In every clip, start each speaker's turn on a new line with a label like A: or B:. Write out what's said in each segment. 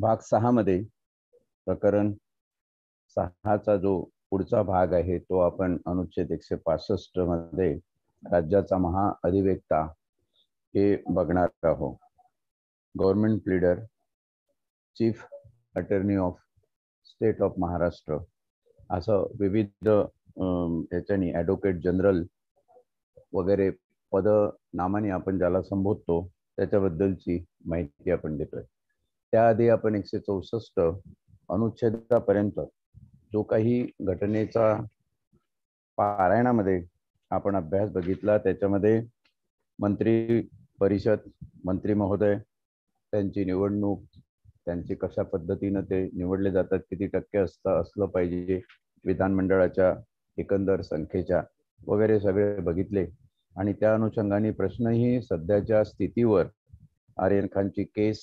A: भाग मध्ये प्रकरण सहाचा जो पुढचा भाग आहे तो आपण अनुच्छेद एकशे पासष्ट मध्ये राज्याचा महाअधिवेक्ता हे बघणार आहोत government leader chief attorney of state of Maharashtra असं विविध याच्यानी ॲडव्होकेट जनरल वगैरे पद नामाने आपण ज्याला संबोधतो त्याच्याबद्दलची माहिती आपण देतोय त्याआधी आपण एकशे चौसष्ट अनुच्छेदापर्यंत जो काही घटनेचा पारायणामध्ये आपण अभ्यास बघितला त्याच्यामध्ये मंत्री परिषद मंत्री महोदय त्यांची निवडणूक त्यांचे कशा पद्धतीनं ते निवडले जातात किती टक्के असता असलं पाहिजे विधानमंडळाच्या एकंदर संख्येच्या वगैरे सगळे बघितले आणि त्या अनुषंगाने प्रश्नही सध्याच्या स्थितीवर आर्यन खानची केस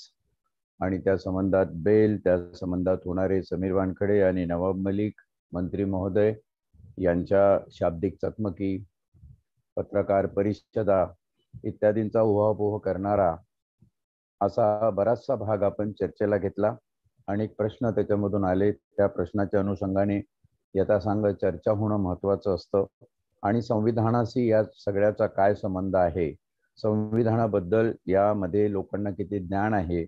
A: आणि त्या संबंधात बेल त्या संबंधात होणारे समीर वानखडे आणि नवाब मलिक मंत्री महोदय यांच्या शाब्दिक चकमकी पत्रकार परिषदा इत्यादींचा उहापोह करणारा असा बराचसा भाग आपण चर्चेला घेतला आणि प्रश्न त्याच्यामधून आले त्या प्रश्नाच्या अनुषंगाने सांग चर्चा होणं महत्वाचं असतं आणि संविधानाशी या सगळ्याचा काय संबंध आहे संविधानाबद्दल यामध्ये लोकांना किती ज्ञान आहे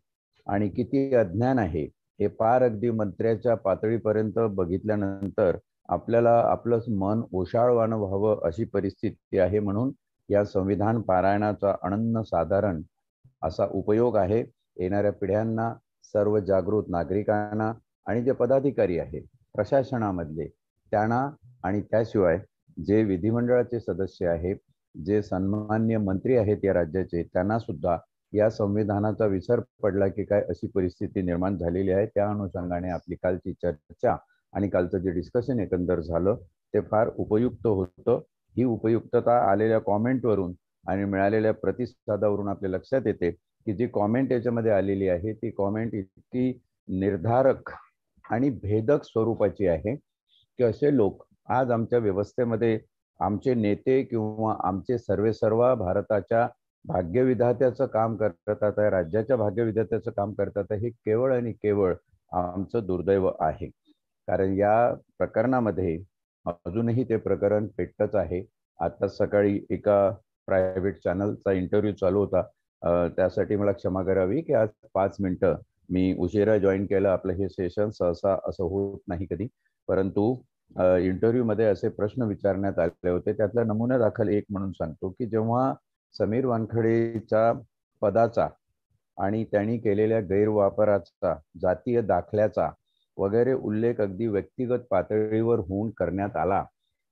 A: आणि किती अज्ञान आहे हे पार अगदी मंत्र्याच्या पातळीपर्यंत बघितल्यानंतर आपल्याला आपलंच मन ओशाळवानं व्हावं अशी परिस्थिती आहे म्हणून या संविधान पारायणाचा अनन्न साधारण असा उपयोग आहे येणाऱ्या पिढ्यांना सर्व जागृत नागरिकांना आणि जे पदाधिकारी आहेत प्रशासनामधले त्यांना आणि त्याशिवाय जे विधिमंडळाचे सदस्य आहेत जे सन्मान्य मंत्री आहेत या राज्याचे त्यांना सुद्धा या संविधानाचा विसर पडला की काय अशी परिस्थिती निर्माण झालेली आहे त्या अनुषंगाने आपली कालची चर्चा आणि कालचं जे डिस्कशन एकंदर झालं ते फार उपयुक्त होतं ही उपयुक्तता आलेल्या कॉमेंटवरून आणि मिळालेल्या प्रतिसादावरून आपल्या लक्षात येते की जी कॉमेंट याच्यामध्ये आलेली आहे ती कॉमेंट इतकी निर्धारक आणि भेदक स्वरूपाची आहे की असे लोक आज आमच्या व्यवस्थेमध्ये आमचे नेते किंवा आमचे सर्वेसर्वा भारताच्या भाग्यविधात्याचं काम करतात आहे राज्याच्या भाग्यविधात्याचं काम करतात हे केवळ आणि केवळ आमचं दुर्दैव आहे कारण या प्रकरणामध्ये अजूनही ते प्रकरण पेटतच आहे आता सकाळी एका प्रायव्हेट चॅनलचा इंटरव्ह्यू चालू होता त्यासाठी मला क्षमा करावी की आज पाच मिनिटं मी उशिरा जॉईन केलं आपलं हे सेशन सहसा असं होत नाही कधी परंतु मध्ये असे प्रश्न विचारण्यात आले होते त्यातला नमुना दाखल एक म्हणून सांगतो की जेव्हा समीर वानखडेच्या पदाचा आणि त्यांनी केलेल्या गैरवापराचा जातीय दाखल्याचा वगैरे उल्लेख अगदी व्यक्तिगत पातळीवर होऊन करण्यात आला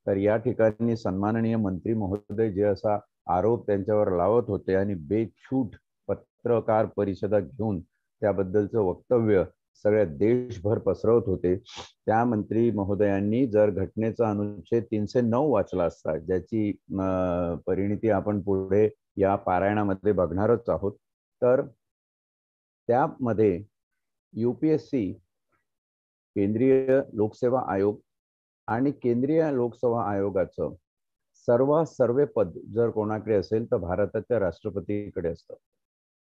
A: तर या ठिकाणी सन्माननीय मंत्री महोदय जे असा आरोप त्यांच्यावर लावत होते आणि बेछूट पत्रकार परिषदा घेऊन त्याबद्दलचं वक्तव्य सगळ्या देशभर पसरवत होते त्या मंत्री महोदयांनी जर घटनेचा अनुच्छेद तीनशे नऊ वाचला असता ज्याची परिणिती आपण पुढे या पारायणामध्ये बघणारच आहोत तर त्यामध्ये यू पी एस सी केंद्रीय लोकसेवा आयोग आणि केंद्रीय लोकसेवा आयोगाचं सर्व सर्वे पद जर कोणाकडे असेल तर भारताच्या राष्ट्रपतीकडे असतं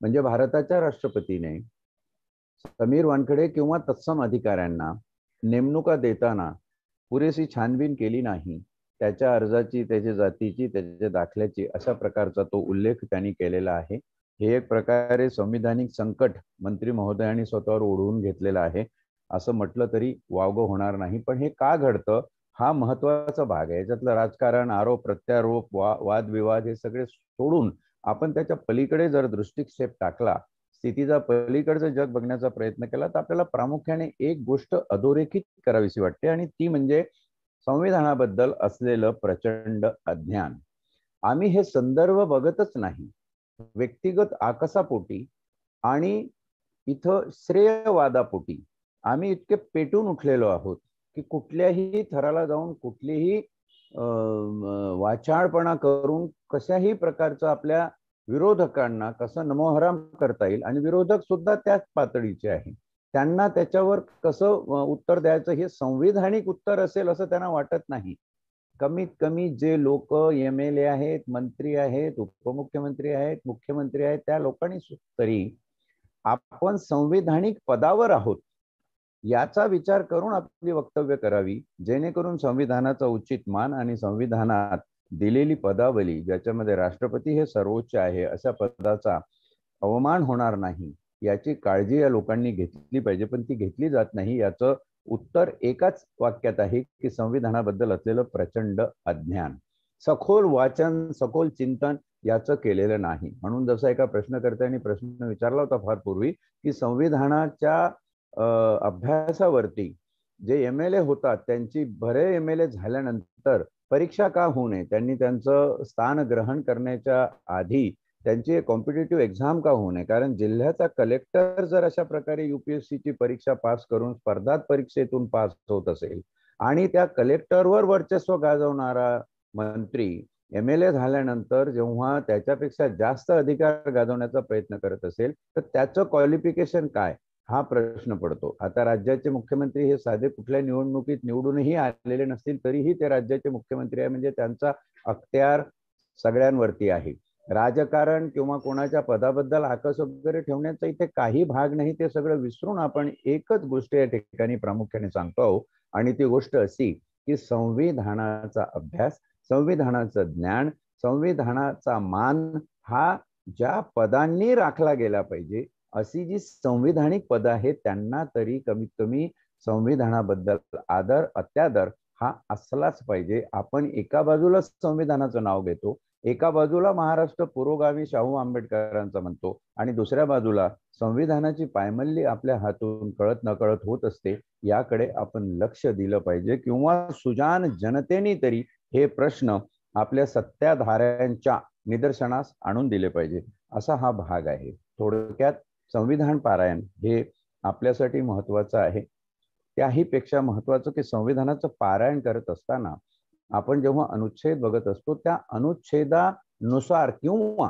A: म्हणजे भारताच्या राष्ट्रपतीने समीर वानखडे किंवा तत्सम अधिकाऱ्यांना नेमणुका देताना पुरेशी छानबीन केली नाही त्याच्या अर्जाची त्याच्या जातीची त्याच्या दाखल्याची अशा प्रकारचा तो उल्लेख त्यांनी केलेला आहे हे एक प्रकारे संविधानिक संकट मंत्री महोदयांनी स्वतःवर ओढवून घेतलेलं आहे असं म्हटलं तरी वावगं होणार नाही पण हे का घडतं हा महत्वाचा भाग आहे याच्यातलं राजकारण आरोप प्रत्यारोप वा वादविवाद हे सगळे सोडून आपण त्याच्या पलीकडे जर दृष्टिक्षेप टाकला स्थितीचा पलीकडचं जग बघण्याचा प्रयत्न केला तर आपल्याला प्रामुख्याने एक गोष्ट अधोरेखित करावीशी वाटते आणि ती म्हणजे संविधानाबद्दल असलेलं प्रचंड अज्ञान आम्ही हे संदर्भ बघतच नाही व्यक्तिगत आकसापोटी आणि इथं श्रेयवादापोटी आम्ही इतके पेटून उठलेलो आहोत की कुठल्याही थराला जाऊन कुठलीही वाचाळपणा करून कशाही प्रकारचं आपल्या विरोधकांना कसं नमोहराम करता येईल आणि विरोधक सुद्धा त्याच पातळीचे आहे त्यांना त्याच्यावर कसं उत्तर द्यायचं हे संविधानिक उत्तर असेल असं त्यांना वाटत नाही कमीत कमी जे लोक एम एल ए आहेत मंत्री आहेत उपमुख्यमंत्री आहेत मुख्यमंत्री आहेत त्या लोकांनी तरी आपण संविधानिक पदावर आहोत याचा विचार करून आपली वक्तव्य करावी जेणेकरून संविधानाचा उचित मान आणि संविधानात दिलेली पदावली ज्याच्यामध्ये राष्ट्रपती हे सर्वोच्च आहे अशा पदाचा अवमान होणार नाही याची काळजी या लोकांनी घेतली पाहिजे पण ती घेतली जात नाही याचं उत्तर एकाच वाक्यात आहे की संविधानाबद्दल असलेलं प्रचंड अज्ञान सखोल वाचन सखोल चिंतन याचं केलेलं नाही म्हणून जसा एका प्रश्नकर्त्यांनी प्रश्न विचारला होता फार पूर्वी की संविधानाच्या अभ्यासावरती जे एम एल ए होतात त्यांची भरे एम एल ए झाल्यानंतर परीक्षा का होऊ नये त्यांनी त्यांचं स्थान ग्रहण करण्याच्या आधी त्यांची कॉम्पिटेटिव्ह एक्झाम का होऊ नये कारण जिल्ह्याचा कलेक्टर जर अशा प्रकारे युपीएससीची परीक्षा पास करून स्पर्धात परीक्षेतून पास होत असेल आणि त्या कलेक्टरवर वर्चस्व गाजवणारा मंत्री एम एल ए झाल्यानंतर जेव्हा त्याच्यापेक्षा जास्त अधिकार गाजवण्याचा प्रयत्न करत असेल तर त्याचं क्वालिफिकेशन काय हा प्रश्न पडतो आता राज्याचे मुख्यमंत्री हे साधे कुठल्या निवडणुकीत निवडूनही आलेले नसतील तरीही ते राज्याचे मुख्यमंत्री आहे म्हणजे त्यांचा अख्त्यार सगळ्यांवरती आहे राजकारण किंवा कोणाच्या पदाबद्दल आकस वगैरे ठेवण्याचा इथे काही भाग नाही ते सगळं विसरून आपण एकच गोष्ट या ठिकाणी प्रामुख्याने सांगतो आहोत आणि ती गोष्ट अशी की संविधानाचा अभ्यास संविधानाचं ज्ञान संविधानाचा मान हा ज्या पदांनी राखला गेला पाहिजे अशी जी संविधानिक पद आहेत त्यांना तरी कमीत कमी संविधानाबद्दल आदर अत्यादर हा असलाच पाहिजे आपण एका बाजूला संविधानाचं नाव घेतो एका बाजूला महाराष्ट्र पुरोगामी शाहू आंबेडकरांचा म्हणतो आणि दुसऱ्या बाजूला संविधानाची पायमल्ली आपल्या हातून कळत नकळत होत असते याकडे आपण लक्ष दिलं पाहिजे किंवा सुजान जनतेने तरी हे प्रश्न आपल्या सत्ताधाऱ्यांच्या निदर्शनास आणून दिले पाहिजे असा हा भाग आहे थोडक्यात संविधान पारायण हे आपल्यासाठी महत्वाचं आहे त्याही पेक्षा महत्वाचं की संविधानाचं पारायण करत असताना आपण जेव्हा अनुच्छेद बघत असतो त्या अनुच्छेदानुसार किंवा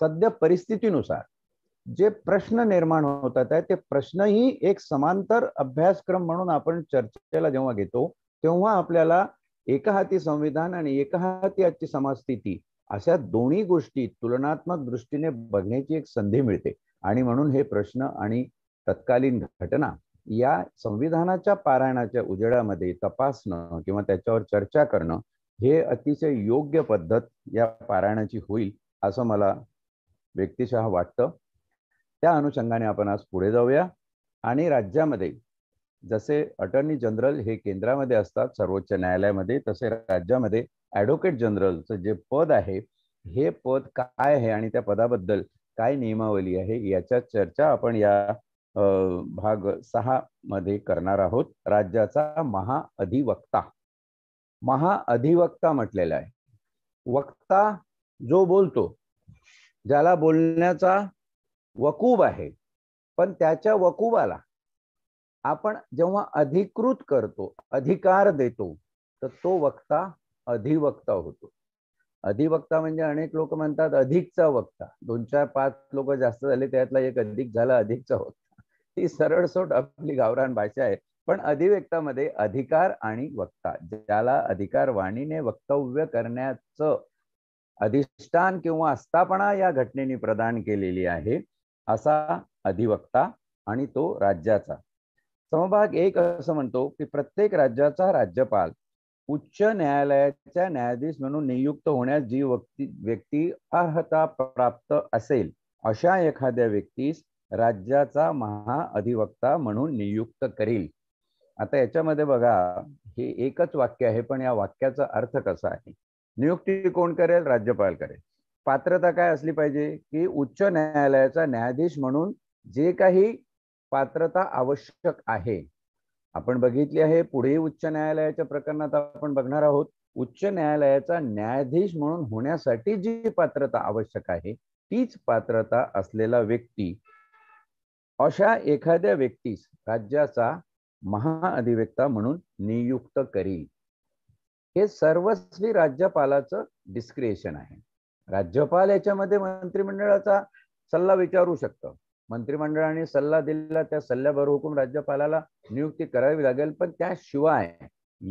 A: सध्या परिस्थितीनुसार जे प्रश्न निर्माण होतात ते प्रश्नही एक समांतर अभ्यासक्रम म्हणून आपण चर्चेला जेव्हा घेतो तेव्हा आपल्याला एका हाती संविधान आणि एका हाती आजची समाजस्थिती अशा दोन्ही गोष्टी तुलनात्मक दृष्टीने बघण्याची एक संधी मिळते आणि म्हणून हे प्रश्न आणि तत्कालीन घटना या संविधानाच्या पारायणाच्या उजेडामध्ये तपासणं किंवा त्याच्यावर चर्चा करणं हे अतिशय योग्य पद्धत या पारायणाची होईल असं मला व्यक्तिशः वाटतं त्या अनुषंगाने आपण आज पुढे जाऊया आणि राज्यामध्ये जसे अटर्नी जनरल हे केंद्रामध्ये असतात सर्वोच्च न्यायालयामध्ये तसे राज्यामध्ये ॲडव्होकेट जनरलचं जे पद आहे हे पद काय आहे आणि त्या पदाबद्दल काय नियमावली आहे याच्या चर्चा आपण या भाग सहा मध्ये करणार आहोत राज्याचा महाअधिवक्ता महाअधिवक्ता म्हटलेला आहे वक्ता जो बोलतो ज्याला बोलण्याचा वकूब आहे पण त्याच्या वकुबाला आपण जेव्हा अधिकृत करतो अधिकार देतो तर तो वक्ता अधिवक्ता होतो अधिवक्ता म्हणजे अनेक लोक म्हणतात अधिकचा वक्ता दोन चार पाच लोक जास्त झाले त्यातला एक अधिक झाला अधिकचा वक्ता ही सरळसोट आपली गावरान भाषा आहे पण अधिव्यक्तामध्ये अधिकार आणि वक्ता ज्याला अधिकार वाणीने वक्तव्य करण्याचं अधिष्ठान किंवा आस्थापना या घटनेने प्रदान केलेली आहे असा अधिवक्ता आणि तो राज्याचा समभाग एक असं म्हणतो की प्रत्येक राज्याचा राज्यपाल उच्च न्यायालयाच्या न्यायाधीश म्हणून नियुक्त होण्यास जी व्यक्ती व्यक्ती अर्हता प्राप्त असेल अशा एखाद्या व्यक्तीस राज्याचा महाअधिवक्ता म्हणून नियुक्त करील आता याच्यामध्ये बघा हे एकच वाक्य आहे पण या वाक्याचा अर्थ कसा आहे नियुक्ती कोण करेल राज्यपाल करेल पात्रता काय असली पाहिजे की उच्च न्यायालयाचा न्यायाधीश म्हणून जे काही पात्रता आवश्यक आहे आपण बघितली आहे पुढे उच्च न्यायालयाच्या प्रकरणात आपण बघणार आहोत उच्च न्यायालयाचा न्यायाधीश म्हणून होण्यासाठी जी पात्रता आवश्यक आहे तीच पात्रता असलेला व्यक्ती अशा एखाद्या व्यक्तीस राज्याचा महाअधिवक्ता म्हणून नियुक्त करील हे सर्वस्वी राज्यपालाचं डिस्क्रिएशन आहे राज्यपाल याच्यामध्ये मंत्रिमंडळाचा सल्ला विचारू शकतं मंत्रिमंडळाने सल्ला दिलेला त्या सल्ल्याबरोबर हुकूम राज्यपालाला नियुक्ती करावी लागेल पण त्याशिवाय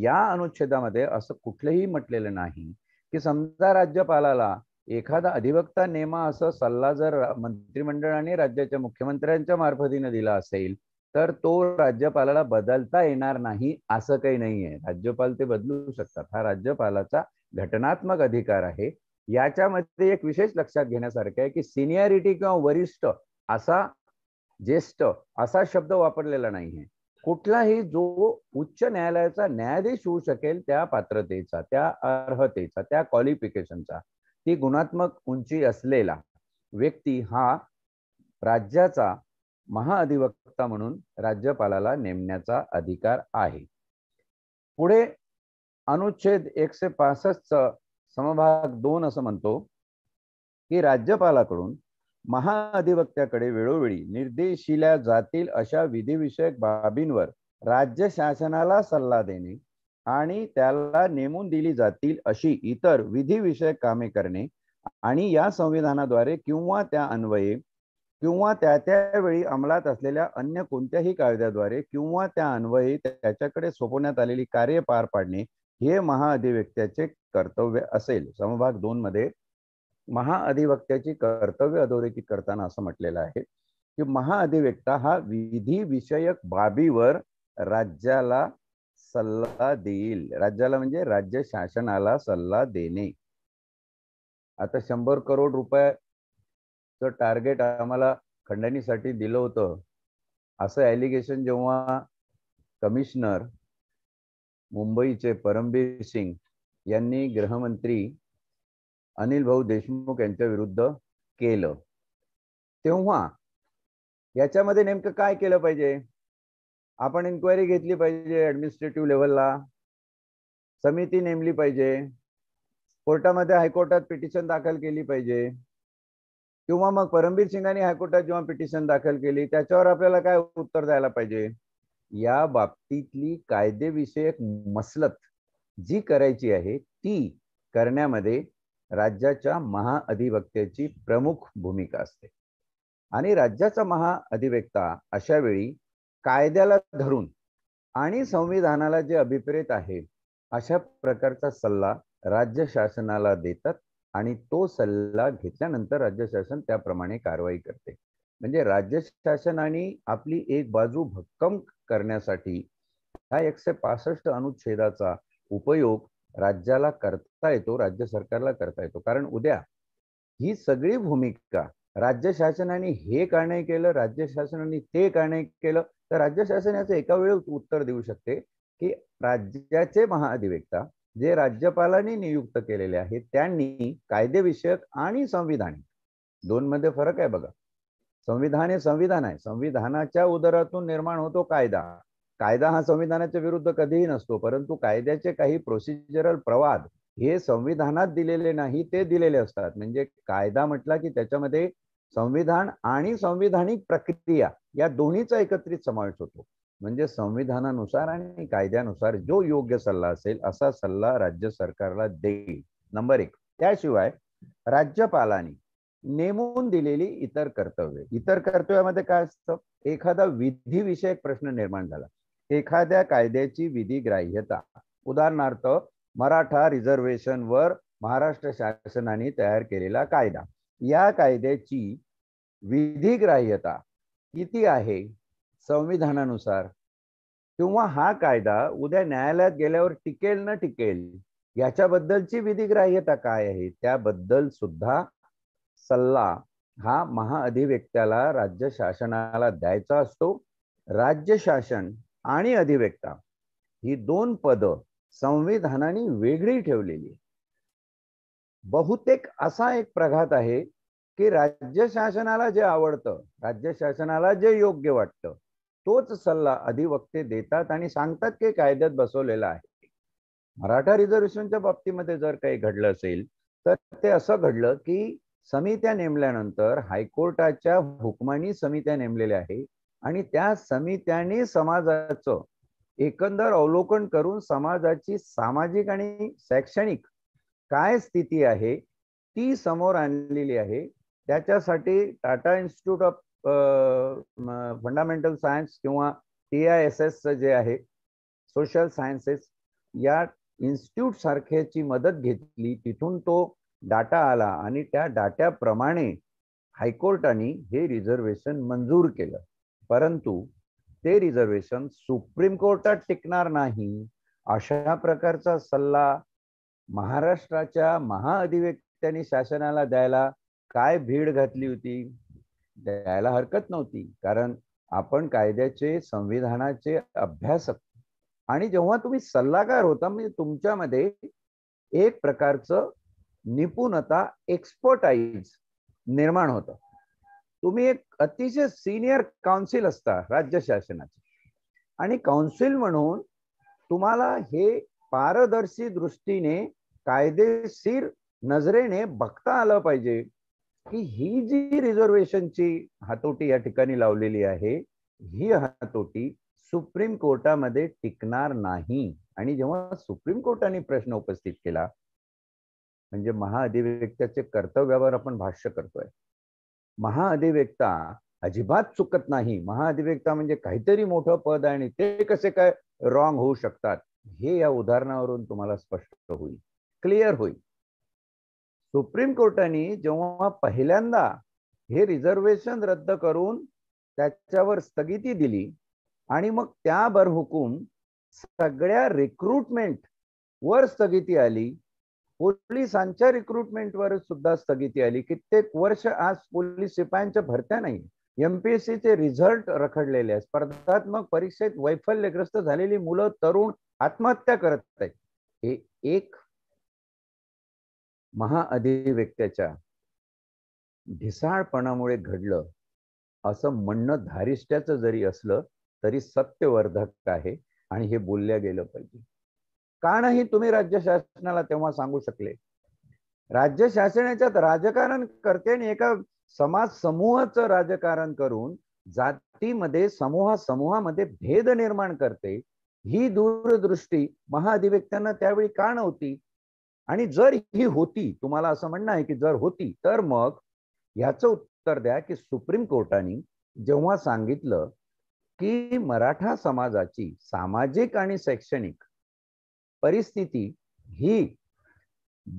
A: या अनुच्छेदामध्ये असं कुठलंही म्हटलेलं नाही की समजा राज्यपालाला एखादा अधिवक्ता नेमा असं सल्ला जर मंत्रिमंडळाने राज्याच्या मुख्यमंत्र्यांच्या मार्फतीने दिला असेल तर तो राज्यपालाला बदलता येणार नाही असं काही नाहीये राज्यपाल ते बदलू शकतात हा राज्यपालाचा घटनात्मक अधिकार आहे याच्यामध्ये एक विशेष लक्षात घेण्यासारखं आहे की सिनियरिटी किंवा वरिष्ठ असा ज्येष्ठ असा शब्द वापरलेला नाहीये कुठलाही जो उच्च न्यायालयाचा न्यायाधीश होऊ शकेल त्या पात्रतेचा त्या अर्हतेचा त्या क्वालिफिकेशनचा ती गुणात्मक उंची असलेला व्यक्ती हा राज्याचा महाअधिवक्ता म्हणून राज्यपालाला नेमण्याचा अधिकार आहे पुढे अनुच्छेद एकशे पासष्ट समभाग दोन असं म्हणतो की राज्यपालाकडून महाअधिवक्त्याकडे वेळोवेळी निर्देशिल्या जातील अशा विधिविषयक बाबींवर राज्य शासनाला सल्ला देणे आणि त्याला नेमून दिली जातील अशी इतर विधिविषयक कामे करणे आणि या संविधानाद्वारे किंवा त्या अन्वये किंवा त्या त्यावेळी अंमलात असलेल्या अन्य कोणत्याही कायद्याद्वारे किंवा त्या अन्वये त्याच्याकडे सोपवण्यात आलेली कार्य पार पाडणे हे महाअधिवक्त्याचे कर्तव्य असेल समभाग दोन मध्ये महाअधिवक्त्याची कर्तव्य अधोरेखित करताना असं म्हटलेलं आहे की महाअधिवक्ता हा विधी विषयक बाबीवर राज्याला सल्ला देईल राज्याला म्हणजे राज्य शासनाला सल्ला देणे आता शंभर करोड रुपयाचं टार्गेट आम्हाला खंडणीसाठी दिलं होतं असं ॲलिगेशन जेव्हा कमिशनर मुंबईचे परमबीर सिंग यांनी गृहमंत्री अनिल भाऊ देशमुख यांच्या विरुद्ध केलं तेव्हा याच्यामध्ये नेमकं काय केलं पाहिजे आपण इन्क्वायरी घेतली पाहिजे ऍडमिनिस्ट्रेटिव्ह लेवलला समिती नेमली पाहिजे कोर्टामध्ये हायकोर्टात पिटिशन दाखल केली पाहिजे किंवा मग परमबीर सिंगांनी हायकोर्टात जेव्हा पिटिशन दाखल केली त्याच्यावर आपल्याला काय उत्तर द्यायला पाहिजे या बाबतीतली कायदेविषयक मसलत जी करायची आहे ती करण्यामध्ये राज्याच्या महाअधिवक्त्याची प्रमुख भूमिका असते आणि राज्याचा महाअधिवक्ता अशा वेळी कायद्याला धरून आणि संविधानाला जे अभिप्रेत आहे अशा प्रकारचा सल्ला राज्य शासनाला देतात आणि तो सल्ला घेतल्यानंतर राज्य शासन त्याप्रमाणे कारवाई करते म्हणजे राज्य शासनाने आपली एक बाजू भक्कम करण्यासाठी हा एकशे पासष्ट अनुच्छेदाचा उपयोग राज्याला करता येतो राज्य सरकारला करता येतो कारण उद्या ही सगळी भूमिका राज्य शासनाने हे का नाही केलं राज्य शासनाने ते का नाही केलं तर राज्य शासन याचं एका वेळी उत्तर देऊ शकते की राज्याचे महाअधिवेक्ता जे राज्यपालांनी नियुक्त केलेले आहेत त्यांनी कायदेविषयक आणि संविधानिक दोन मध्ये फरक आहे बघा संविधान हे संविधान आहे संविधानाच्या उदरातून निर्माण होतो कायदा कायदा हा संविधानाच्या विरुद्ध कधीही नसतो परंतु कायद्याचे काही प्रोसिजरल प्रवाद हे संविधानात दिलेले नाही ते दिलेले असतात म्हणजे कायदा म्हटला की त्याच्यामध्ये संविधान आणि संविधानिक प्रक्रिया या दोन्हीचा एकत्रित समावेश होतो म्हणजे संविधानानुसार आणि कायद्यानुसार जो योग्य सल्ला असेल असा सल्ला राज्य सरकारला देईल नंबर एक त्याशिवाय राज्यपालांनी नेमून दिलेली इतर कर्तव्य इतर कर्तव्यामध्ये काय असतं एखादा विषयक प्रश्न निर्माण झाला एखाद्या कायद्याची विधी ग्राह्यता उदाहरणार्थ मराठा रिझर्वेशन वर महाराष्ट्र शासनाने तयार केलेला कायदा या कायद्याची विधी ग्राह्यता किती आहे संविधानानुसार किंवा हा कायदा उद्या न्यायालयात गेल्यावर टिकेल न टिकेल याच्याबद्दलची ग्राह्यता काय आहे त्याबद्दल सुद्धा सल्ला हा महाअधिव्यक्त्याला राज्य शासनाला द्यायचा असतो राज्य शासन आणि अधिव्यक्ता ही दोन पद संविधानाने वेगळी ठेवलेली बहुतेक असा एक प्रघात आहे की राज्य शासनाला जे आवडतं राज्य शासनाला जे योग्य वाटतं तोच सल्ला अधिवक्ते देतात आणि सांगतात की कायद्यात बसवलेला आहे मराठा रिझर्वेशनच्या बाबतीमध्ये जर काही घडलं असेल तर ते असं घडलं की समित्या नेमल्यानंतर हायकोर्टाच्या हुकमानी समित्या नेमलेल्या आहे आणि त्या समित्याने समाजाचं एकंदर अवलोकन करून समाजाची सामाजिक आणि शैक्षणिक काय स्थिती आहे ती समोर आणलेली आहे त्याच्यासाठी Tata institute of fundamental science किंवा टी आय एस एस जे आहे सोशल सायन्सेस या इन्स्टिट्यूट सारख्याची मदत घेतली तिथून तो डाटा आला आणि त्या डाट्याप्रमाणे हायकोर्टाने हे रिझर्वेशन मंजूर केलं परंतु ते रिझर्वेशन सुप्रीम कोर्टात टिकणार नाही अशा प्रकारचा सल्ला महाराष्ट्राच्या महाअधिवक्त्यांनी शासनाला द्यायला काय भीड घातली होती द्यायला हरकत नव्हती कारण आपण कायद्याचे संविधानाचे अभ्यासक आणि जेव्हा तुम्ही सल्लागार होता म्हणजे तुमच्यामध्ये एक प्रकारचं निपुणता एक्सपर्टाईज निर्माण होतं तुम्ही एक अतिशय सिनियर काउन्सिल असता राज्य शासनाचे आणि काउन्सिल म्हणून तुम्हाला हे पारदर्शी दृष्टीने कायदेशीर नजरेने बघता आलं पाहिजे की ही जी रिझर्वेशनची हातोटी या ठिकाणी लावलेली आहे ही हातोटी सुप्रीम कोर्टामध्ये टिकणार नाही आणि जेव्हा सुप्रीम कोर्टाने प्रश्न उपस्थित केला म्हणजे महाअधिवक्त्याचे कर्तव्यावर आपण भाष्य करतोय महाअधिवेक्ता अजिबात चुकत नाही महाअधिवेक्ता म्हणजे काहीतरी मोठं पद आहे आणि ते कसे काय रॉंग होऊ शकतात हे या उदाहरणावरून तुम्हाला स्पष्ट होईल क्लिअर होईल सुप्रीम कोर्टाने जेव्हा पहिल्यांदा हे रिझर्वेशन रद्द करून त्याच्यावर स्थगिती दिली आणि मग त्या बरहुकूम सगळ्या रिक्रुटमेंट वर स्थगिती आली पोलिसांच्या वर सुद्धा स्थगिती आली कित्येक वर्ष आज पोलीस शिपायांच्या भरत्या नाही चे रिझल्ट रखडलेले आहेत स्पर्धात्मक परीक्षेत वैफल्यग्रस्त झालेली मुलं तरुण आत्महत्या करत आहेत हे एक महाअधिव्यक्त्याच्या ढिसाळपणामुळे घडलं असं म्हणणं धारिष्ट्याचं जरी असलं तरी सत्यवर्धक आहे आणि हे बोलल्या गेलं पाहिजे कारणही तुम्ही राज्य शासनाला तेव्हा सांगू शकले राज्य शासनाच्या राजकारण करते एका समाज समूहाचं राजकारण करून जातीमध्ये समूहा समूहामध्ये भेद निर्माण करते ही दूरदृष्टी महाअधिवक्त्यांना त्यावेळी का नव्हती आणि जर ही होती तुम्हाला असं म्हणणं आहे की जर होती तर मग याच उत्तर द्या की सुप्रीम कोर्टाने जेव्हा सांगितलं की मराठा समाजाची सामाजिक आणि शैक्षणिक परिस्थिती ही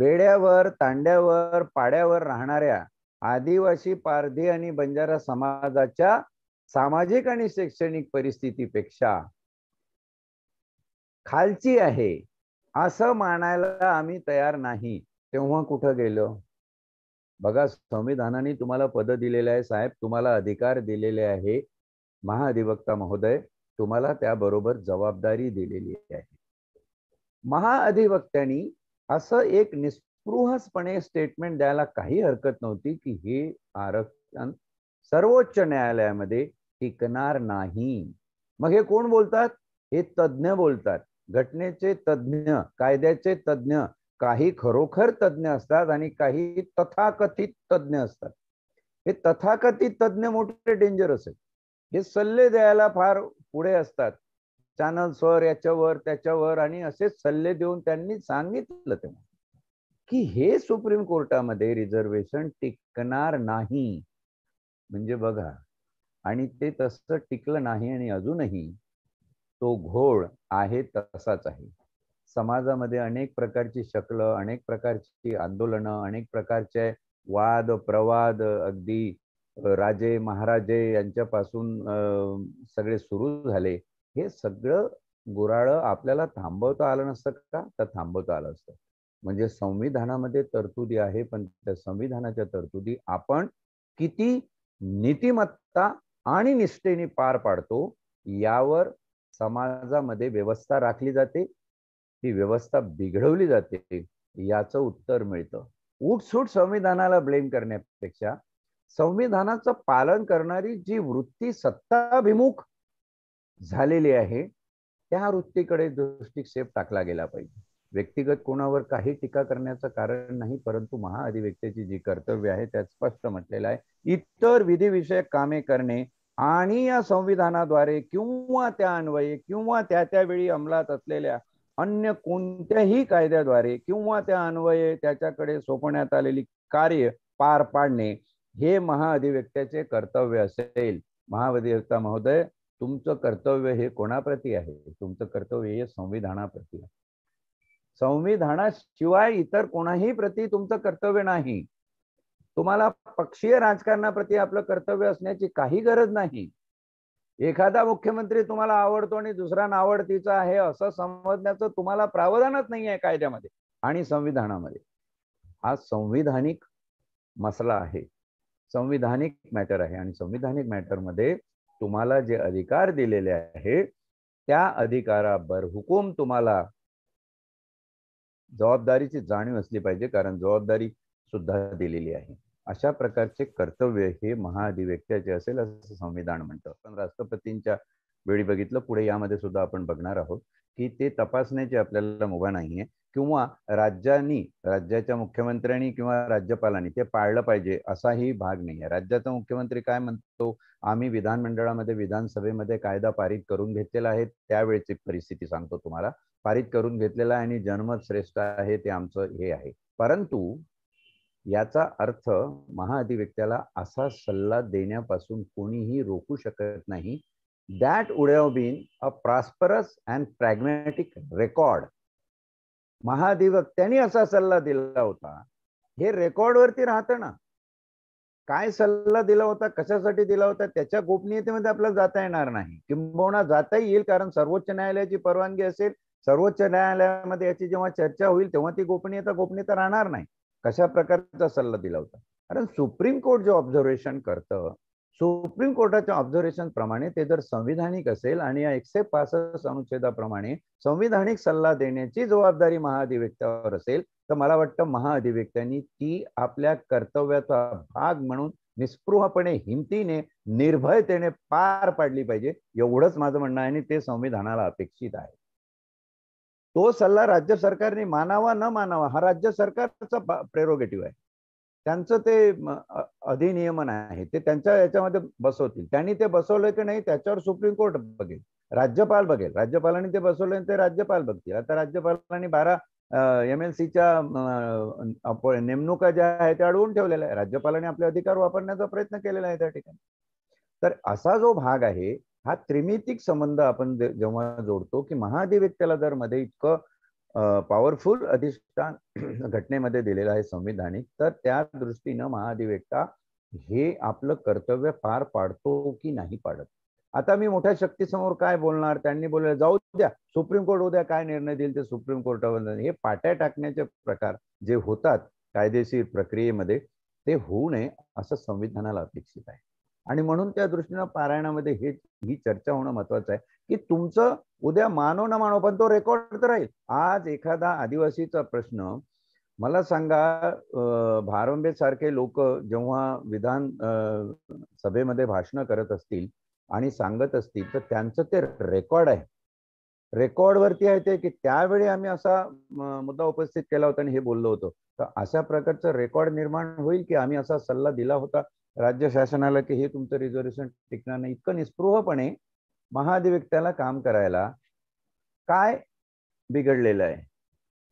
A: बेड्यावर तांड्यावर पाड्यावर राहणाऱ्या आदिवासी पारधी आणि बंजारा समाजाच्या सामाजिक आणि शैक्षणिक परिस्थितीपेक्षा खालची आहे असं मानायला आम्ही तयार नाही तेव्हा कुठं गेलो बघा संविधानाने तुम्हाला पद दिलेले आहे साहेब तुम्हाला अधिकार दिलेले आहे महाधिवक्ता महोदय तुम्हाला त्याबरोबर जबाबदारी दिलेली आहे महाअधिवक्त्यांनी असं एक निस्पृहसपणे स्टेटमेंट द्यायला काही हरकत नव्हती की हे आरक्षण सर्वोच्च न्यायालयामध्ये टिकणार नाही मग हे कोण बोलतात हे तज्ज्ञ बोलतात घटनेचे तज्ज्ञ कायद्याचे तज्ज्ञ काही खरोखर तज्ज्ञ असतात आणि काही तथाकथित तज्ज्ञ असतात हे तथाकथित तज्ज्ञ मोठे डेंजरस आहेत हे सल्ले द्यायला फार पुढे असतात चॅनल सर याच्यावर त्याच्यावर आणि असे सल्ले देऊन त्यांनी सांगितलं ते की हे सुप्रीम कोर्टामध्ये रिझर्वेशन टिकणार नाही म्हणजे बघा आणि ते तसं टिकलं नाही आणि अजूनही तो घोळ आहे तसाच आहे समाजामध्ये अनेक प्रकारची शकल अनेक प्रकारची आंदोलनं अनेक प्रकारचे वाद प्रवाद अगदी राजे महाराजे यांच्यापासून सगळे सुरू झाले हे सगळं गुराळं आपल्याला थांबवता आलं नसतं का तर थांबवता आलं असतं म्हणजे संविधानामध्ये तरतुदी आहे पण त्या संविधानाच्या तरतुदी आपण किती नीतिमत्ता आणि निष्ठेने पार पाडतो यावर समाजामध्ये व्यवस्था राखली जाते ती व्यवस्था बिघडवली जाते याचं उत्तर मिळतं उठसूट संविधानाला ब्लेम करण्यापेक्षा संविधानाचं पालन करणारी जी वृत्ती सत्ताभिमुख झालेली आहे त्या वृत्तीकडे दृष्टिक्षेप टाकला गेला पाहिजे व्यक्तिगत कोणावर काही टीका करण्याचं कारण नाही परंतु महाअधिव्यक्त्याची जी कर्तव्य आहे त्यात स्पष्ट म्हटलेलं आहे इतर विधिविषयक कामे करणे आणि या संविधानाद्वारे किंवा त्या अन्वये किंवा त्या त्यावेळी अंमलात असलेल्या अन्य कोणत्याही कायद्याद्वारे किंवा त्या अन्वये त्याच्याकडे सोपवण्यात आलेली कार्य पार पाडणे हे महाअधिव्यक्त्याचे कर्तव्य असेल महाअधिवक्ता महोदय तुमचं कर्तव्य हे कोणाप्रती आहे तुमचं कर्तव्य हे संविधानाप्रती आहे संविधानाशिवाय इतर कोणाही प्रती तुमचं कर्तव्य नाही तुम्हाला पक्षीय राजकारणाप्रती आपलं कर्तव्य असण्याची काही गरज नाही एखादा मुख्यमंत्री तुम्हाला आवडतो आणि दुसरा नावडतीचा आहे असं समजण्याचं तुम्हाला प्रावधानच नाही आहे कायद्यामध्ये आणि संविधानामध्ये हा संविधानिक मसला आहे संविधानिक मॅटर आहे आणि संविधानिक मॅटरमध्ये तुम्हाला जे अधिकार दिलेले आहे त्या अधिकाराबर हुकूम तुम्हाला जबाबदारीची जाणीव असली पाहिजे कारण जबाबदारी सुद्धा दिलेली आहे अशा प्रकारचे कर्तव्य हे महाअधिव्यक्त्याचे असेल असं संविधान म्हणतं पण राष्ट्रपतींच्या वेळी बघितलं पुढे यामध्ये सुद्धा आपण बघणार आहोत की ते तपासण्याची आपल्याला मुभा नाहीये किंवा राज्यांनी राज्याच्या मुख्यमंत्र्यांनी किंवा राज्यपालांनी ते पाळलं पाहिजे असाही भाग नाही आहे राज्याचा मुख्यमंत्री काय म्हणतो आम्ही विधानमंडळामध्ये विधानसभेमध्ये कायदा पारित करून घेतलेला आहे त्यावेळेची परिस्थिती सांगतो तुम्हाला पारित करून घेतलेला आहे आणि जनमत श्रेष्ठ आहे ते आमचं हे आहे परंतु याचा अर्थ महाअधिवक्त्याला असा सल्ला देण्यापासून कोणीही रोखू शकत नाही that would have been a prosperous and pragmatic record त्यांनी असा सल्ला दिला होता हे रेकॉर्डवरती राहतं ना काय सल्ला दिला होता कशासाठी दिला होता त्याच्या गोपनीयतेमध्ये आपल्याला जाता येणार नाही किंबहुना जाता येईल कारण सर्वोच्च न्यायालयाची परवानगी असेल सर्वोच्च न्यायालयामध्ये याची जेव्हा चर्चा होईल तेव्हा ती गोपनीयता गोपनीयता राहणार नाही कशा प्रकारचा सल्ला दिला होता कारण सुप्रीम कोर्ट जे ऑब्झर्वेशन करतं सुप्रीम कोर्टाच्या ऑब्झर्वेशन प्रमाणे ते जर संविधानिक असेल आणि या एकशे पासष्ट अनुच्छेदाप्रमाणे संविधानिक सल्ला देण्याची जबाबदारी महाअधिवक्त्यावर असेल तर मला वाटतं महाअधिवक्त्यांनी ती आपल्या कर्तव्याचा भाग म्हणून निस्पृहपणे हिमतीने निर्भयतेने पार पाडली पाहिजे एवढंच माझं म्हणणं आहे आणि ते संविधानाला अपेक्षित आहे तो सल्ला राज्य सरकारने मानावा न मानावा हा राज्य सरकारचा प्रेरोगेटिव्ह आहे त्यांचं ते अधिनियमन आहे ते त्यांच्या याच्यामध्ये बसवतील त्यांनी ते बसवलं की नाही त्याच्यावर सुप्रीम कोर्ट बघेल राज्यपाल बघेल राज्यपालांनी ते बसवलंय ते राज्यपाल बघतील आता राज्यपालांनी बारा एम एल सीच्या नेमणुका ज्या आहेत त्या अडवून ठेवलेल्या आहेत राज्यपालांनी आपले अधिकार वापरण्याचा प्रयत्न केलेला आहे त्या ठिकाणी तर असा जो भाग आहे हा त्रिमितिक संबंध आपण जेव्हा जोडतो की महाधिवक्त्याला जर मध्ये इतकं पॉवरफुल अधिष्ठान घटनेमध्ये दिलेलं आहे संविधानिक तर त्या दृष्टीनं महाधिवेक्ता हे आपलं कर्तव्य पार पाडतो की नाही पाडत आता मी मोठ्या शक्तीसमोर काय बोलणार त्यांनी बोलले जाऊ द्या सुप्रीम कोर्ट उद्या काय निर्णय देईल ते सुप्रीम कोर्टावर हे पाट्या टाकण्याचे प्रकार जे होतात कायदेशीर प्रक्रियेमध्ये ते होऊ नये असं संविधानाला अपेक्षित आहे आणि म्हणून त्या दृष्टीनं पारायणामध्ये हे ही चर्चा होणं महत्वाचं आहे की तुमचं उद्या मानो ना मानो पण तो रेकॉर्ड तर राहील आज एखादा आदिवासीचा प्रश्न मला सांगा भारंबे सारखे लोक जेव्हा विधान सभेमध्ये भाषण करत असतील आणि सांगत असतील तर त्यांचं ते रेकॉर्ड आहे वरती आहे ते की त्यावेळी आम्ही असा मुद्दा उपस्थित केला होता आणि हे बोललो होतो तर अशा प्रकारचं रेकॉर्ड निर्माण होईल की आम्ही असा सल्ला दिला होता राज्य शासनाला की हे तुमचं रिझर्वेशन टिकणार नाही इतकं निस्पृहपणे महाधिवक्त्याला काम करायला काय बिघडलेलं आहे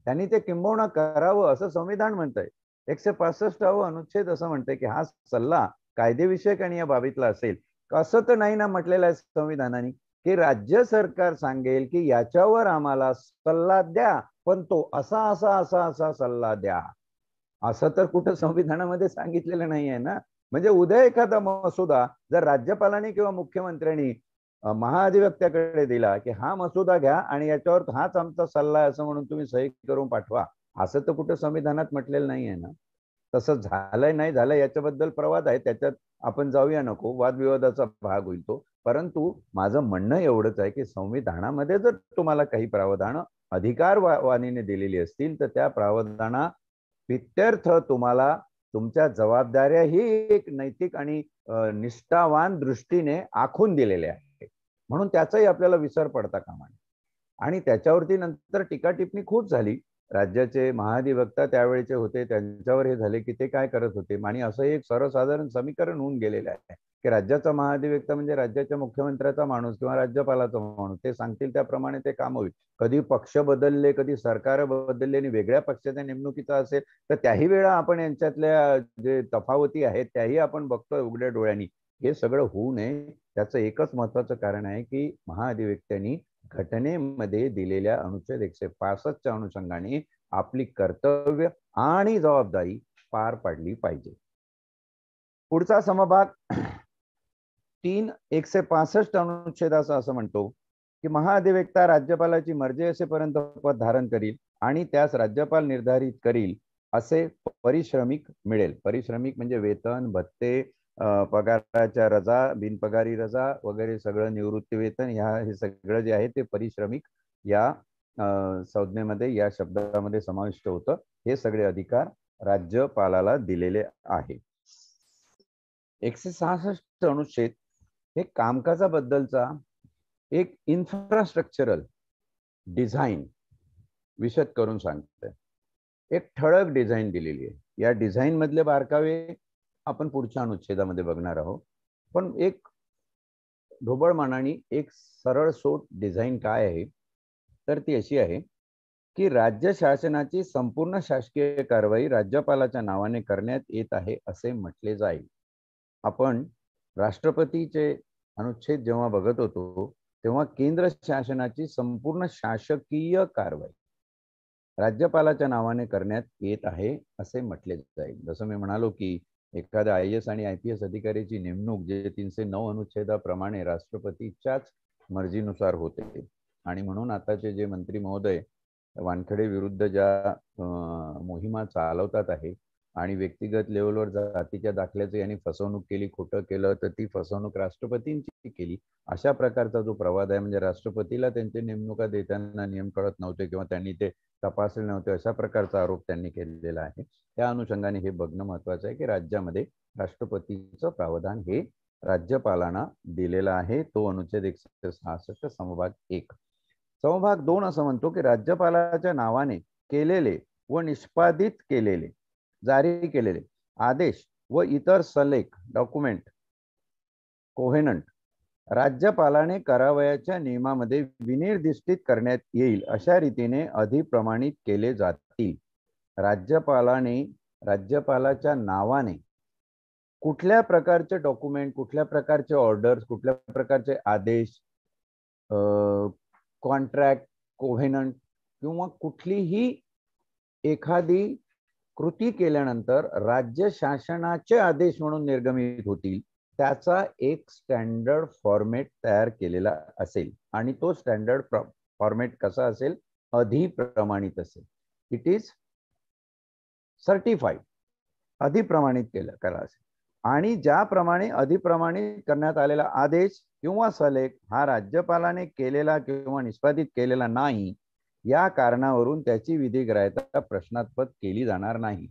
A: त्यांनी ते किंबवणा करावं असं संविधान म्हणतंय एकशे पासष्ट अनुच्छेद असं म्हणतंय की हा सल्ला कायदेविषयक आणि या बाबीतला असेल कसं तर नाही ना म्हटलेलं आहे संविधानाने की राज्य सरकार सांगेल की याच्यावर आम्हाला सल्ला द्या पण तो असा असा असा असा सल्ला द्या असं तर कुठं संविधानामध्ये सांगितलेलं नाही आहे ना म्हणजे उद्या एखादा मसुदा जर राज्यपालांनी किंवा मुख्यमंत्र्यांनी महाअधिवक्त्याकडे दिला की हा मसुदा घ्या आणि याच्यावर हाच आमचा सल्ला आहे असं म्हणून तुम्ही सही करून पाठवा असं तर कुठं संविधानात म्हटलेलं नाही आहे ना तसं झालंय नाही झालं याच्याबद्दल प्रवाद आहे त्याच्यात आपण जाऊया नको वादविवादाचा भाग होईल तो परंतु माझं म्हणणं एवढंच आहे की संविधानामध्ये जर तुम्हाला काही प्रावधानं अधिकार वाणीने दिलेली असतील तर त्या प्रावधाना पित्यर्थ तुम्हाला तुमच्या जबाबदाऱ्या ही एक नैतिक आणि निष्ठावान दृष्टीने आखून दिलेल्या आहे म्हणून त्याचाही आपल्याला विसर पडता कामा नये आणि त्याच्यावरती नंतर टीकाटिपणी खूप झाली राज्याचे महाधिवक्ता त्यावेळेचे होते त्यांच्यावर हे झाले की ते काय करत होते आणि असं एक सर्वसाधारण समीकरण होऊन गेलेलं आहे की राज्याचा महाधिवक्ता म्हणजे राज्याच्या मुख्यमंत्र्याचा माणूस किंवा राज्यपालाचा माणूस ते सांगतील त्याप्रमाणे ते काम होईल कधी पक्ष बदलले कधी सरकार बदलले आणि वेगळ्या पक्षाच्या नेमणुकीचा असेल तर त्याही वेळा आपण यांच्यातल्या जे तफावती आहेत त्याही आपण बघतोय उघड्या डोळ्यांनी हे सगळं होऊ नये त्याचं एकच महत्वाचं कारण आहे की महाधिवक्त्यांनी घटनेमध्ये दिलेल्या अनुच्छेद एकशे पासष्टच्या अनुषंगाने आपली कर्तव्य आणि जबाबदारी पार पाडली पाहिजे पुढचा समभाग तीन एकशे पासष्ट अनुच्छेद असं म्हणतो की महाअधिवक्ता राज्यपालाची मर्जी असेपर्यंत पद धारण करील आणि त्यास राज्यपाल निर्धारित करील असे परिश्रमिक मिळेल परिश्रमिक म्हणजे वेतन भत्ते पगाराच्या रजा बिनपगारी रजा वगैरे सगळं निवृत्ती वेतन ह्या हे सगळं जे आहे ते परिश्रमिक या संज्ञेमध्ये या शब्दामध्ये समाविष्ट होतं हे सगळे अधिकार राज्यपालाला दिलेले आहे एकशे सहासष्ट अनुच्छेद हे कामकाजाबद्दलचा एक इन्फ्रास्ट्रक्चरल डिझाईन विशद करून सांगतोय एक ठळक डिझाईन दिलेली आहे या डिझाईन मधले बारकावे आपण पुढच्या अनुच्छेदामध्ये बघणार आहोत पण एक ढोबळमानाने एक सरळ सोट डिझाईन काय आहे तर ती अशी आहे की राज्य शासनाची संपूर्ण शासकीय कारवाई राज्यपालाच्या नावाने करण्यात येत आहे असे म्हटले जाईल आपण राष्ट्रपतीचे अनुच्छेद जेव्हा बघत होतो तेव्हा केंद्र शासनाची संपूर्ण शासकीय कारवाई राज्यपालाच्या नावाने करण्यात येत आहे असे म्हटले जाईल जसं मी म्हणालो की एखाद्या आय एस आणि आय पी एस अधिकाऱ्याची नेमणूक जे तीनशे नऊ अनुच्छेदाप्रमाणे राष्ट्रपतीच्याच मर्जीनुसार होते आणि म्हणून आताचे जे मंत्री महोदय वानखडे विरुद्ध ज्या मोहिमा चालवतात आहे आणि व्यक्तिगत लेवलवर जातीच्या दाखल्याचं यांनी फसवणूक केली खोटं केलं तर ती फसवणूक राष्ट्रपतींची केली अशा प्रकारचा जो प्रवाद आहे म्हणजे राष्ट्रपतीला त्यांचे नेमणुका देताना नियम कळत नव्हते किंवा त्यांनी ते तपासले नव्हते अशा प्रकारचा आरोप त्यांनी केलेला आहे त्या अनुषंगाने हे बघणं महत्वाचं आहे की राज्यामध्ये राष्ट्रपतीचं प्रावधान हे राज्यपालांना दिलेला आहे तो अनुच्छेद एकशे सहासष्ट समभाग एक समभाग दोन असं म्हणतो की राज्यपालाच्या नावाने केलेले व निष्पादित केलेले जारी केलेले आदेश व इतर सलेख डॉक्युमेंट कोहेनंट राज्यपालाने करावयाच्या नियमामध्ये विनिर्दिष्टित करण्यात येईल अशा रीतीने अधिप्रमाणित केले जातील राज्यपालाने राज्यपालाच्या नावाने कुठल्या प्रकारचे डॉक्युमेंट कुठल्या प्रकारचे ऑर्डर्स कुठल्या प्रकारचे आदेश कॉन्ट्रॅक्ट कोव्हेनंट किंवा कुठलीही एखादी कृती केल्यानंतर राज्य शासनाचे आदेश म्हणून निर्गमित होतील त्याचा एक स्टँडर्ड फॉर्मेट तयार केलेला असेल आणि तो स्टँडर्ड फॉर्मेट कसा असेल अधिप्रमाणित असेल इट इज सर्टिफाईड अधिप्रमाणित केलं करा असेल आणि ज्याप्रमाणे अधिप्रमाणित करण्यात आलेला आदेश किंवा सलेख हा राज्यपालाने केलेला किंवा निष्पादित केलेला नाही या कारणावरून त्याची विधिग्राह्यता प्रश्नात्पद केली जाणार नाही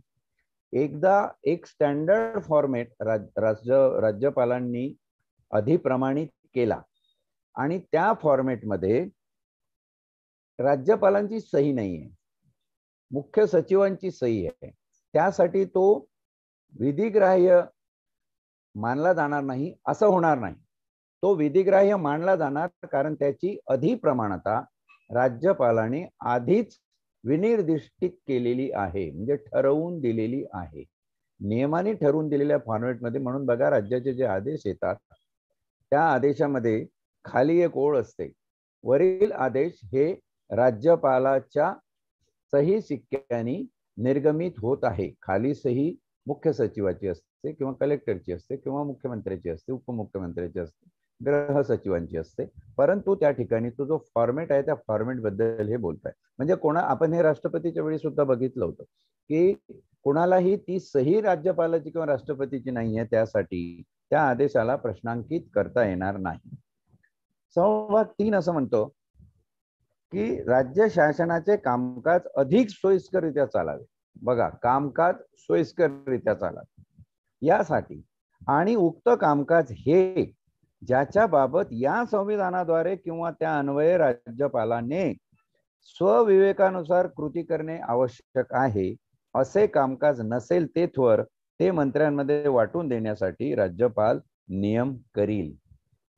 A: एकदा एक स्टँडर्ड फॉर्मेट राज्य राज्यपालांनी अधिप्रमाणित केला आणि त्या फॉर्मेटमध्ये राज्यपालांची सही नाही आहे मुख्य सचिवांची सही आहे त्यासाठी तो विधिग्राह्य मानला जाणार नाही असं होणार नाही तो विधिग्राह्य मानला जाणार कारण त्याची अधिप्रमाणता राज्यपालाने आधीच विनिर्दिष्टित केलेली आहे म्हणजे ठरवून दिलेली आहे नियमाने ठरवून दिलेल्या फॉर्मेटमध्ये म्हणून बघा राज्याचे जे आदेश येतात त्या आदेशामध्ये खाली एक ओळ असते वरील आदेश हे राज्यपालाच्या सही सिक्क्यानी निर्गमित होत आहे खाली सही मुख्य सचिवाची असते किंवा कलेक्टरची असते किंवा मुख्यमंत्र्याची असते उपमुख्यमंत्र्याची असते ग्रह सचिवांची असते परंतु त्या ठिकाणी तो जो फॉर्मेट आहे त्या फॉर्मेट बद्दल हे बोलत आहे म्हणजे कोणा आपण हे राष्ट्रपतीच्या वेळी सुद्धा बघितलं होतं की कोणालाही ती सही राज्यपालाची किंवा राष्ट्रपतीची नाही आहे त्यासाठी त्या आदेशाला प्रश्नांकित करता येणार नाही सहभाग तीन असं म्हणतो की राज्य शासनाचे कामकाज अधिक सोयीस्करित्या चालावे बघा कामकाज सोयीस्कररित्या चालावे यासाठी आणि उक्त कामकाज हे ज्याच्या बाबत या संविधानाद्वारे किंवा त्या अन्वय राज्यपालाने स्वविवेकानुसार कृती करणे आवश्यक आहे असे कामकाज नसेल ते थोर ते मंत्र्यांमध्ये वाटून देण्यासाठी राज्यपाल नियम करील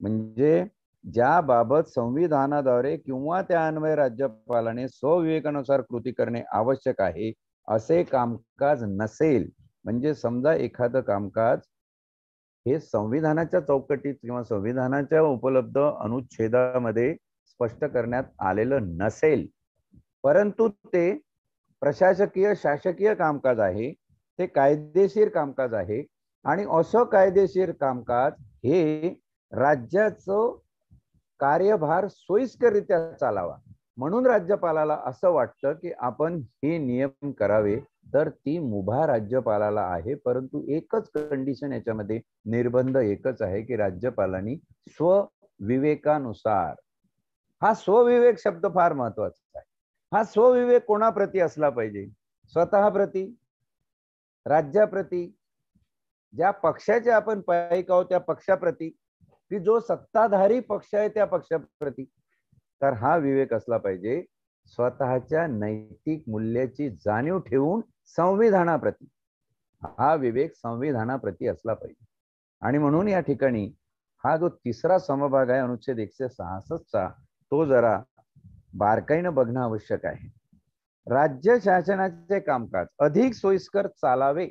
A: म्हणजे ज्या बाबत संविधानाद्वारे किंवा त्या अन्वय राज्यपालाने स्वविवेकानुसार कृती करणे आवश्यक आहे असे कामकाज नसेल म्हणजे समजा एखादं कामकाज हे संविधानाच्या चौकटीत किंवा संविधानाच्या उपलब्ध अनुच्छेदामध्ये स्पष्ट करण्यात आलेलं नसेल परंतु ते प्रशासकीय शासकीय कामकाज आहे ते कायदेशीर कामकाज आहे आणि असं कायदेशीर कामकाज हे राज्याचं कार्यभार सोयीस्कररित्या चालावा म्हणून राज्यपालाला असं वाटतं की आपण हे नियम करावे तर ती मुभा राज्यपालाला आहे परंतु एकच कंडिशन याच्यामध्ये निर्बंध एकच आहे की राज्यपालांनी स्वविवेकानुसार हा स्वविवेक शब्द फार महत्वाचा आहे हा स्वविवेक कोणाप्रती असला पाहिजे स्वतःप्रती राज्याप्रती ज्या पक्षाचे आपण पैकाव आहोत त्या पक्षाप्रती की जो सत्ताधारी पक्ष आहे त्या पक्षाप्रती तर हा विवेक असला पाहिजे स्वतःच्या नैतिक मूल्याची जाणीव ठेवून संविधानाप्रती हा विवेक संविधानाप्रती असला पाहिजे आणि म्हणून या ठिकाणी हा जो तिसरा समभाग आहे अनुच्छेद एकशे सहासष्टचा तो जरा बारकाईनं बघणं आवश्यक आहे राज्य शासनाचे कामकाज अधिक सोयीस्कर चालावे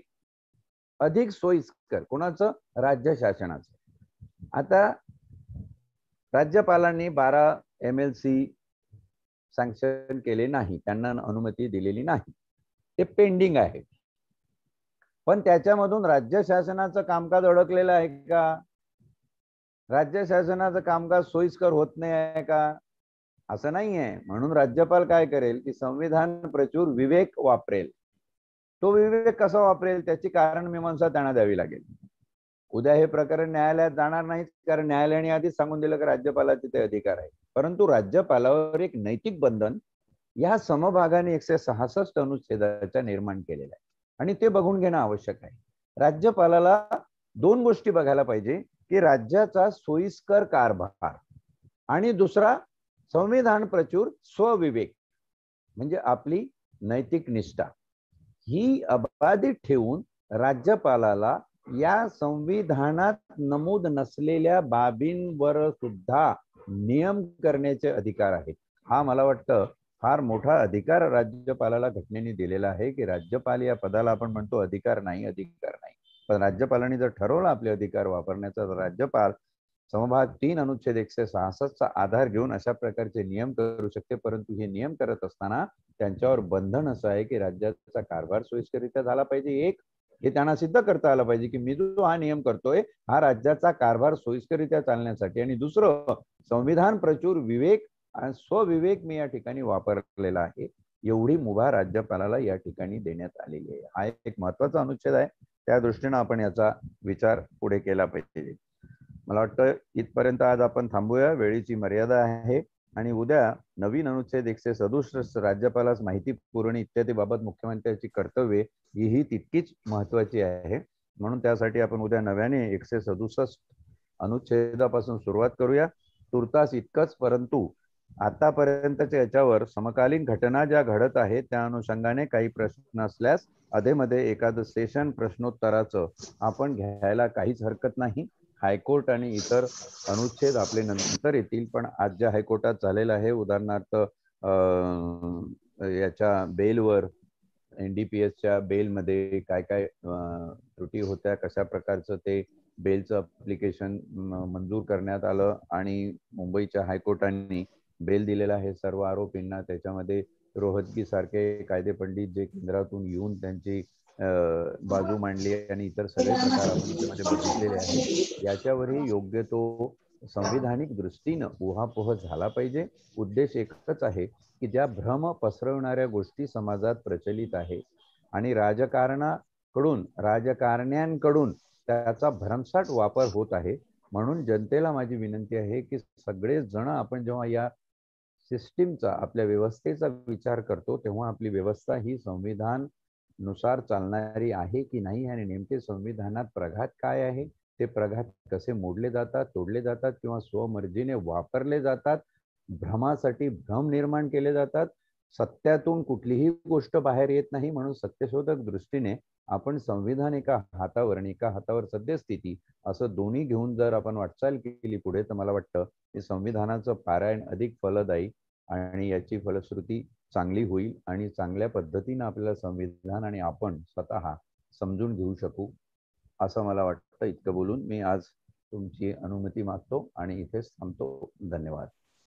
A: अधिक सोयीस्कर कोणाचं राज्य शासनाचं आता राज्यपालांनी बारा एम एल सी सँक्शन केले नाही त्यांना अनुमती दिलेली नाही ते पेंडिंग आहे पण त्याच्यामधून राज्य शासनाचं कामकाज अडकलेलं आहे का राज्य शासनाचं कामकाज सोयीस्कर होत नाही आहे का असं नाही आहे म्हणून राज्यपाल काय करेल की संविधान प्रचूर विवेक वापरेल तो विवेक कसा वापरेल त्याची कारण मीमांसा त्यांना द्यावी लागेल उद्या हे प्रकरण न्यायालयात जाणार नाहीत कारण न्यायालयाने आधीच सांगून दिलं की राज्यपालाचे ते अधिकार आहे परंतु राज्यपालावर एक नैतिक बंधन या समभागाने एकशे सहासष्ट अनुच्छेदाचा निर्माण केलेला आहे आणि ते बघून घेणं आवश्यक आहे राज्यपालाला दोन गोष्टी बघायला पाहिजे की राज्याचा सोयीस्कर कारभार आणि दुसरा संविधान प्रचूर स्वविवेक म्हणजे आपली नैतिक निष्ठा ही अबाधित ठेवून राज्यपालाला या संविधानात नमूद नसलेल्या बाबींवर सुद्धा नियम करण्याचे अधिकार आहेत हा मला वाटतं फार मोठा अधिकार राज्यपालाला घटनेने दिलेला आहे की राज्यपाल या पदाला आपण म्हणतो अधिकार नाही अधिकार नाही पण राज्यपालांनी जर ठरवलं आपले अधिकार वापरण्याचा तर राज्यपाल समभाग तीन अनुच्छेद एकशे सहासष्टचा आधार घेऊन अशा प्रकारचे नियम करू शकते परंतु हे नियम करत असताना त्यांच्यावर बंधन असं आहे की राज्याचा कारभार सोयीस्करित्या झाला पाहिजे एक हे त्यांना सिद्ध करता आलं पाहिजे की मी जो हा नियम करतोय हा राज्याचा कारभार सोयीस्करित्या चालण्यासाठी आणि दुसरं संविधान प्रचूर विवेक आणि स्वविवेक मी या ठिकाणी वापरलेला आहे एवढी मुभा राज्यपालाला या ठिकाणी देण्यात आलेली आहे हा एक महत्वाचा अनुच्छेद आहे त्या दृष्टीनं आपण याचा विचार पुढे केला पाहिजे मला वाटतं इथपर्यंत आज आपण थांबूया वेळेची मर्यादा आहे आणि उद्या नवीन अनुच्छेद एकशे सदुसष्ट राज्यपालास माहिती पुरवणी इत्यादीबाबत मुख्यमंत्र्यांची कर्तव्ये ही तितकीच महत्वाची आहे म्हणून त्यासाठी आपण उद्या नव्याने एकशे सदुसष्ट अनुच्छेदापासून सुरुवात करूया तुर्तास इतकंच परंतु आतापर्यंतच्या याच्यावर समकालीन घटना ज्या घडत आहेत त्या अनुषंगाने काही प्रश्न असल्यास अधेमध्ये एखादं सेशन प्रश्नोत्तराचं आपण घ्यायला काहीच हरकत नाही हायकोर्ट आणि इतर अनुच्छेद आपले नंतर येतील पण आज ज्या हायकोर्टात झालेलं आहे उदाहरणार्थ याच्या बेलवर एसच्या बेलमध्ये काय काय त्रुटी होत्या कशा प्रकारचं ते बेलचं अप्लिकेशन मंजूर करण्यात आलं आणि मुंबईच्या हायकोर्टाने बेल दिलेला आहे सर्व आरोपींना त्याच्यामध्ये रोहतगी सारखे कायदे पंडित जे केंद्रातून येऊन त्यांची बाजू मांडली आणि इतर सगळे हो, हो. प्रकार बघितलेले याच्यावरही योग्य तो संविधानिक दृष्टीनं उहापोह झाला पाहिजे उद्देश एकच आहे की ज्या भ्रम पसरवणाऱ्या गोष्टी समाजात प्रचलित आहे आणि राजकारणाकडून राजकारण्यांकडून त्याचा भ्रमसाट वापर होत आहे म्हणून जनतेला माझी विनंती आहे की जण आपण जेव्हा या सिस्टीमचा आपल्या व्यवस्थेचा विचार करतो तेव्हा आपली व्यवस्था ही संविधान नुसार चालणारी आहे की नाही आणि नेमके संविधानात प्रघात काय आहे ते प्रघात कसे मोडले जातात तोडले जातात किंवा स्वमर्जीने वापरले जातात भ्रमासाठी भ्रम निर्माण केले जातात सत्यातून कुठलीही गोष्ट बाहेर येत नाही म्हणून सत्यशोधक दृष्टीने आपण संविधान एका हातावर आणि एका हातावर सद्यस्थिती असं दोन्ही घेऊन जर आपण वाटचाल केली पुढे तर मला वाटतं की संविधानाचं पारायण अधिक फलदायी आणि याची फलश्रुती चांगली होईल आणि चांगल्या पद्धतीनं आपल्याला संविधान आणि आपण स्वतः समजून घेऊ शकू असं मला वाटतं इतकं बोलून मी आज तुमची अनुमती मागतो आणि इथेच थांबतो धन्यवाद